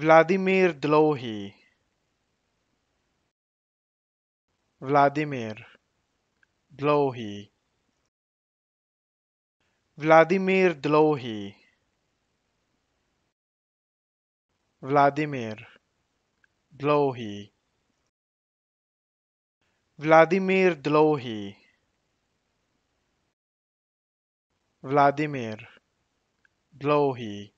Vladimir Dlohi Vladimir Dlohi Vladimir Dlohi Vladimir Dlohi Vladimir Dlohi Vladimir Dlohi